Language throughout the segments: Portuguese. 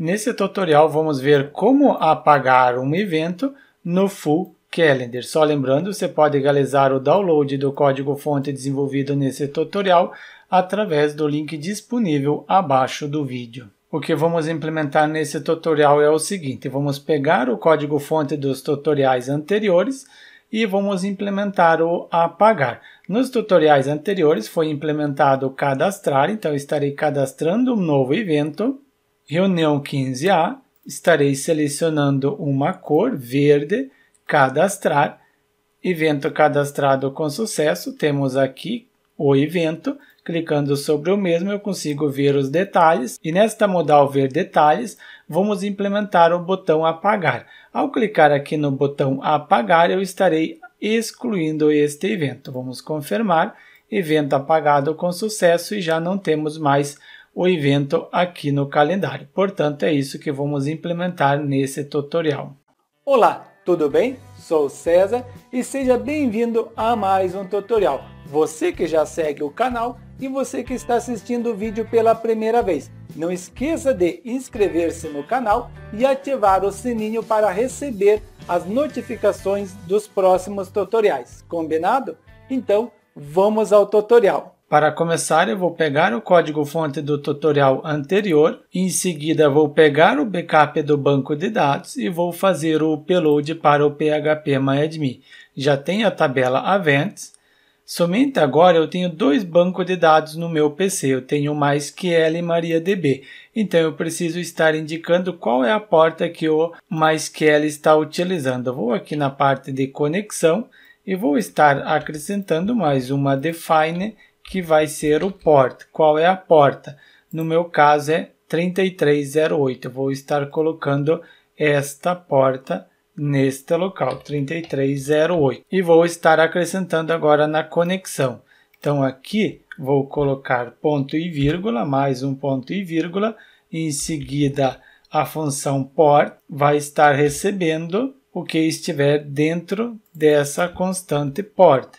Nesse tutorial vamos ver como apagar um evento no Full Calendar. Só lembrando, você pode realizar o download do código-fonte desenvolvido nesse tutorial através do link disponível abaixo do vídeo. O que vamos implementar nesse tutorial é o seguinte, vamos pegar o código-fonte dos tutoriais anteriores e vamos implementar o apagar. Nos tutoriais anteriores foi implementado cadastrar, então estarei cadastrando um novo evento reunião 15A, estarei selecionando uma cor verde, cadastrar, evento cadastrado com sucesso. Temos aqui o evento. Clicando sobre o mesmo, eu consigo ver os detalhes e nesta modal Ver Detalhes, vamos implementar o botão Apagar. Ao clicar aqui no botão Apagar, eu estarei excluindo este evento. Vamos confirmar, evento apagado com sucesso e já não temos mais o evento aqui no calendário. Portanto, é isso que vamos implementar nesse tutorial. Olá, tudo bem? Sou César e seja bem-vindo a mais um tutorial. Você que já segue o canal e você que está assistindo o vídeo pela primeira vez. Não esqueça de inscrever-se no canal e ativar o sininho para receber as notificações dos próximos tutoriais. Combinado? Então, vamos ao tutorial. Para começar, eu vou pegar o código-fonte do tutorial anterior, em seguida vou pegar o backup do banco de dados e vou fazer o upload para o phpMyAdmin. Já tem a tabela Events. Somente agora eu tenho dois bancos de dados no meu PC, eu tenho MySQL e MariaDB, então eu preciso estar indicando qual é a porta que o MySQL está utilizando. Eu vou aqui na parte de conexão e vou estar acrescentando mais uma define que vai ser o port. Qual é a porta? No meu caso é 3308. Eu vou estar colocando esta porta neste local, 3308. E vou estar acrescentando agora na conexão. Então aqui vou colocar ponto e vírgula, mais um ponto e vírgula. Em seguida, a função port vai estar recebendo o que estiver dentro dessa constante port.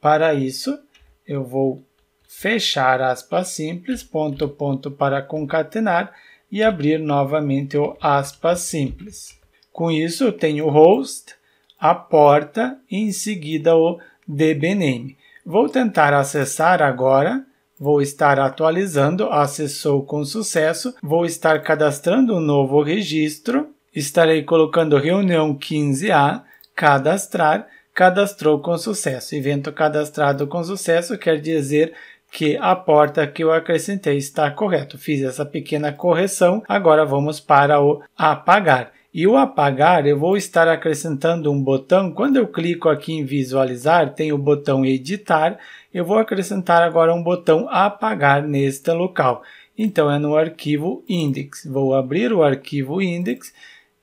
Para isso, eu vou fechar aspas simples, ponto, ponto para concatenar e abrir novamente o aspas simples. Com isso, eu tenho o host, a porta e em seguida o dbname. Vou tentar acessar agora, vou estar atualizando, acessou com sucesso, vou estar cadastrando um novo registro, estarei colocando reunião 15A, cadastrar, cadastrou com sucesso. Evento cadastrado com sucesso quer dizer que a porta que eu acrescentei está correto. Fiz essa pequena correção, agora vamos para o apagar. E o apagar, eu vou estar acrescentando um botão. Quando eu clico aqui em visualizar, tem o botão editar. Eu vou acrescentar agora um botão apagar neste local. Então é no arquivo index. Vou abrir o arquivo index.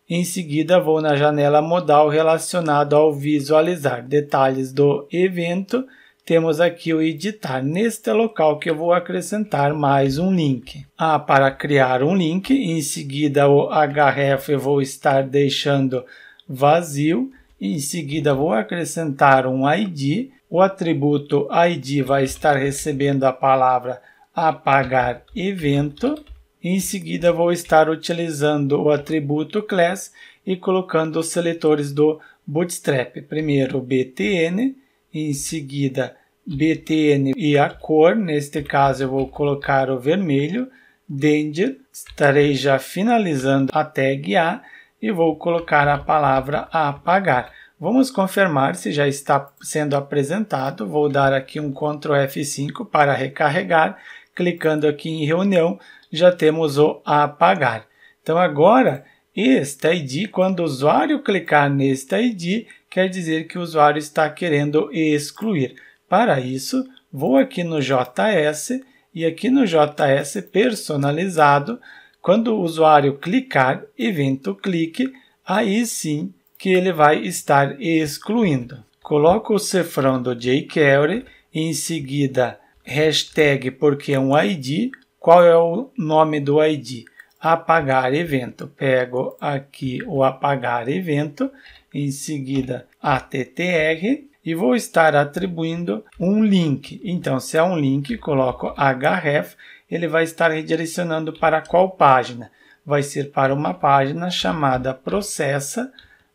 Em seguida, vou na janela modal relacionado ao visualizar detalhes do evento temos aqui o editar. Neste local que eu vou acrescentar mais um link. A ah, para criar um link, em seguida o href eu vou estar deixando vazio, em seguida vou acrescentar um id, o atributo id vai estar recebendo a palavra apagar evento, em seguida vou estar utilizando o atributo class e colocando os seletores do Bootstrap, primeiro o btn, em seguida BTN e a cor, neste caso eu vou colocar o vermelho, Danger, estarei já finalizando a tag A e vou colocar a palavra apagar. Vamos confirmar se já está sendo apresentado, vou dar aqui um Ctrl F5 para recarregar, clicando aqui em reunião, já temos o apagar. Então agora, este ID, quando o usuário clicar neste ID, quer dizer que o usuário está querendo excluir. Para isso, vou aqui no JS e aqui no JS personalizado, quando o usuário clicar evento clique, aí sim que ele vai estar excluindo. Coloco o cifrão do jQuery, em seguida hashtag porque é um ID, qual é o nome do ID? Apagar evento. Pego aqui o apagar evento em seguida ATTR e vou estar atribuindo um link. Então, se é um link, coloco href, ele vai estar redirecionando para qual página? Vai ser para uma página chamada processa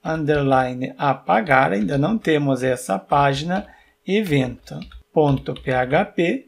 underline apagar, ainda não temos essa página, evento.php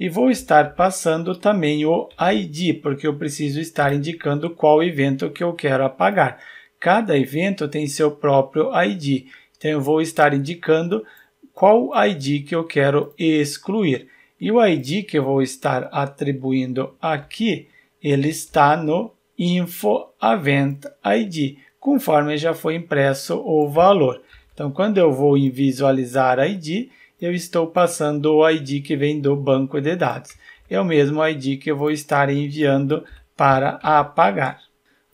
e vou estar passando também o ID, porque eu preciso estar indicando qual evento que eu quero apagar. Cada evento tem seu próprio ID, então eu vou estar indicando qual ID que eu quero excluir. E o ID que eu vou estar atribuindo aqui, ele está no info event ID, conforme já foi impresso o valor. Então, quando eu vou em visualizar ID, eu estou passando o ID que vem do banco de dados. É o mesmo ID que eu vou estar enviando para apagar.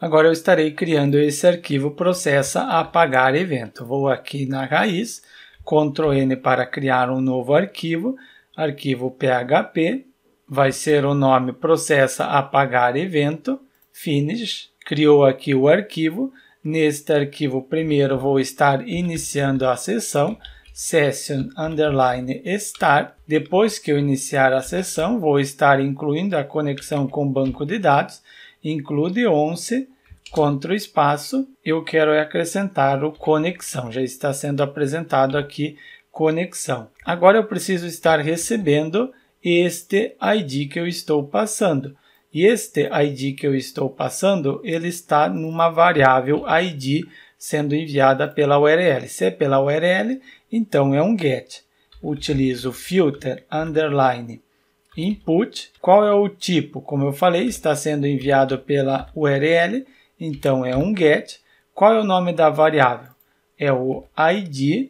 Agora eu estarei criando esse arquivo processa apagar evento. Vou aqui na raiz, Ctrl N para criar um novo arquivo, arquivo PHP, vai ser o nome processa apagar evento, finish, criou aqui o arquivo. Neste arquivo primeiro vou estar iniciando a sessão, session underline start. Depois que eu iniciar a sessão, vou estar incluindo a conexão com banco de dados, include 11 contra o espaço, eu quero é acrescentar o conexão. Já está sendo apresentado aqui conexão. Agora eu preciso estar recebendo este ID que eu estou passando. E este ID que eu estou passando, ele está numa variável ID sendo enviada pela URL. Se é pela URL, então é um get. Utilizo filter underline input. Qual é o tipo? Como eu falei, está sendo enviado pela URL então é um get. Qual é o nome da variável? É o id.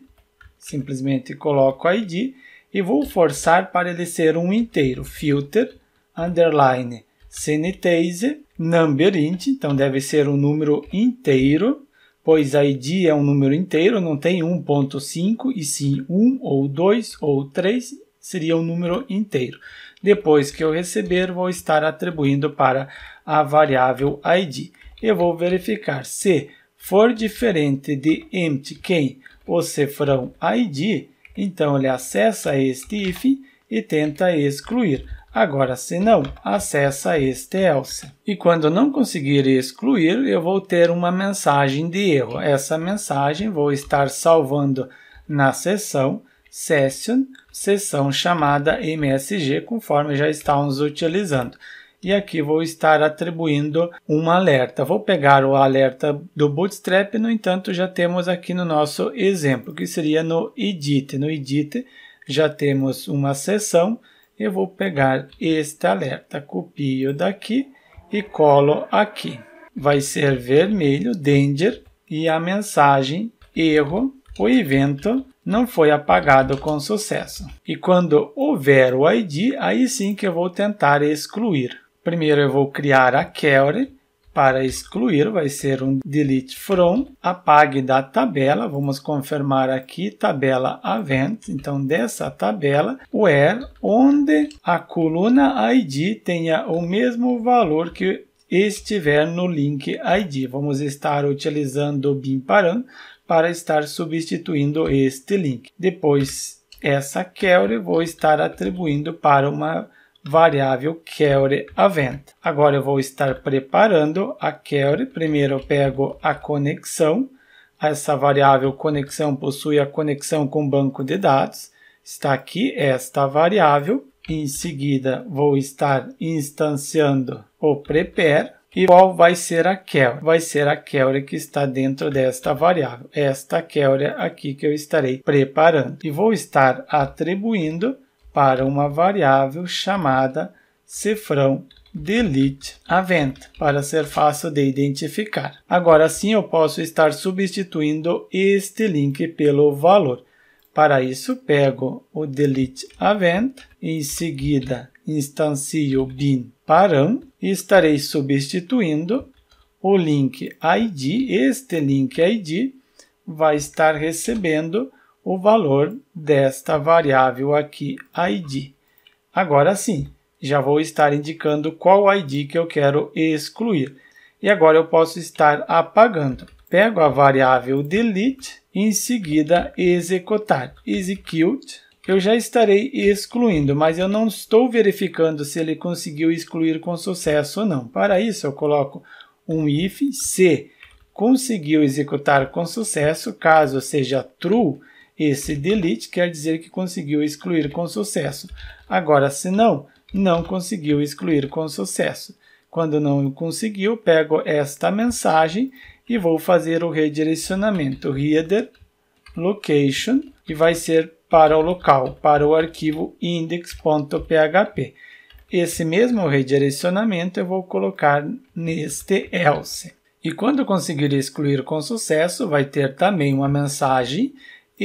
Simplesmente coloco id e vou forçar para ele ser um inteiro. Filter underline sanitize number int, então deve ser um número inteiro, pois id é um número inteiro, não tem 1.5 e sim 1 ou 2 ou 3, seria um número inteiro. Depois que eu receber, vou estar atribuindo para a variável id eu vou verificar se for diferente de empty quem ou se um id, então ele acessa este if e tenta excluir. Agora, se não, acessa este else. E quando não conseguir excluir, eu vou ter uma mensagem de erro. Essa mensagem vou estar salvando na seção session, sessão chamada MSG, conforme já estamos utilizando e aqui vou estar atribuindo um alerta. Vou pegar o alerta do Bootstrap, no entanto, já temos aqui no nosso exemplo, que seria no Edit. No Edit já temos uma seção, eu vou pegar este alerta, copio daqui e colo aqui. Vai ser vermelho, danger, e a mensagem erro, o evento não foi apagado com sucesso. E quando houver o ID, aí sim que eu vou tentar excluir. Primeiro eu vou criar a query para excluir, vai ser um delete from, apague da tabela, vamos confirmar aqui, tabela event, então dessa tabela, where, onde a coluna id tenha o mesmo valor que estiver no link id. Vamos estar utilizando o bin para estar substituindo este link. Depois, essa query vou estar atribuindo para uma variável query event. Agora eu vou estar preparando a query. Primeiro eu pego a conexão. Essa variável conexão possui a conexão com o banco de dados. Está aqui esta variável. Em seguida, vou estar instanciando o prepare. E qual vai ser a query? Vai ser a query que está dentro desta variável. Esta query aqui que eu estarei preparando. E vou estar atribuindo para uma variável chamada cifrão delete event para ser fácil de identificar. Agora sim eu posso estar substituindo este link pelo valor. Para isso pego o delete event, em seguida instancio bin param e estarei substituindo o link id, este link id vai estar recebendo o valor desta variável aqui, id. Agora sim, já vou estar indicando qual id que eu quero excluir. E agora eu posso estar apagando. Pego a variável delete, em seguida executar. Execute. Eu já estarei excluindo, mas eu não estou verificando se ele conseguiu excluir com sucesso ou não. Para isso, eu coloco um if se conseguiu executar com sucesso, caso seja true, esse delete quer dizer que conseguiu excluir com sucesso. Agora, se não, não conseguiu excluir com sucesso. Quando não conseguiu, pego esta mensagem e vou fazer o redirecionamento header location e vai ser para o local, para o arquivo index.php. Esse mesmo redirecionamento eu vou colocar neste else. E quando conseguir excluir com sucesso, vai ter também uma mensagem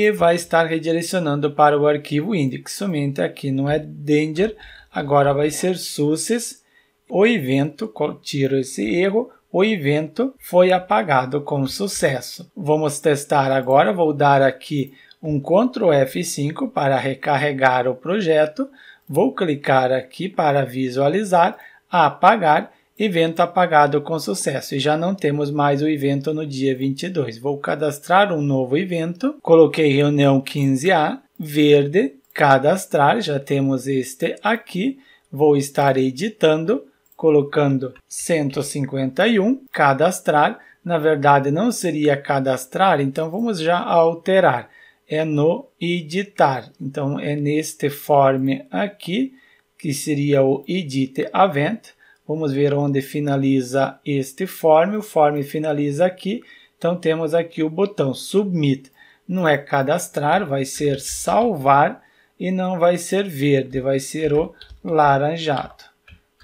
e vai estar redirecionando para o arquivo index. Somente aqui não é danger, agora vai ser success. O evento, tiro esse erro, o evento foi apagado com sucesso. Vamos testar agora, vou dar aqui um Ctrl F5 para recarregar o projeto, vou clicar aqui para visualizar, apagar Evento apagado com sucesso e já não temos mais o evento no dia 22. Vou cadastrar um novo evento, coloquei reunião 15A, verde, cadastrar, já temos este aqui. Vou estar editando, colocando 151, cadastrar. Na verdade, não seria cadastrar, então vamos já alterar. É no editar, então é neste form aqui, que seria o edit event Vamos ver onde finaliza este form. O form finaliza aqui. Então temos aqui o botão Submit. Não é cadastrar, vai ser salvar e não vai ser verde, vai ser o laranjado.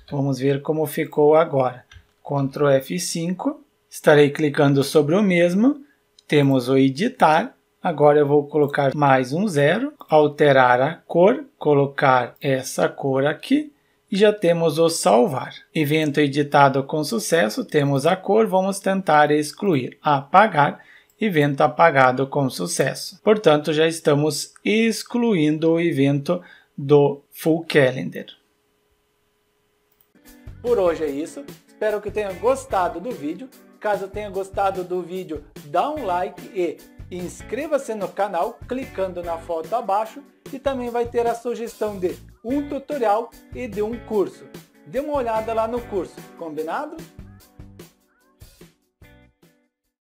Vamos ver como ficou agora. Ctrl F5, estarei clicando sobre o mesmo, temos o editar, agora eu vou colocar mais um zero, alterar a cor, colocar essa cor aqui, e já temos o salvar. Evento editado com sucesso, temos a cor, vamos tentar excluir, apagar, evento apagado com sucesso. Portanto, já estamos excluindo o evento do Full Calendar. Por hoje é isso. Espero que tenha gostado do vídeo. Caso tenha gostado do vídeo, dá um like e Inscreva-se no canal clicando na foto abaixo e também vai ter a sugestão de um tutorial e de um curso. Dê uma olhada lá no curso, combinado?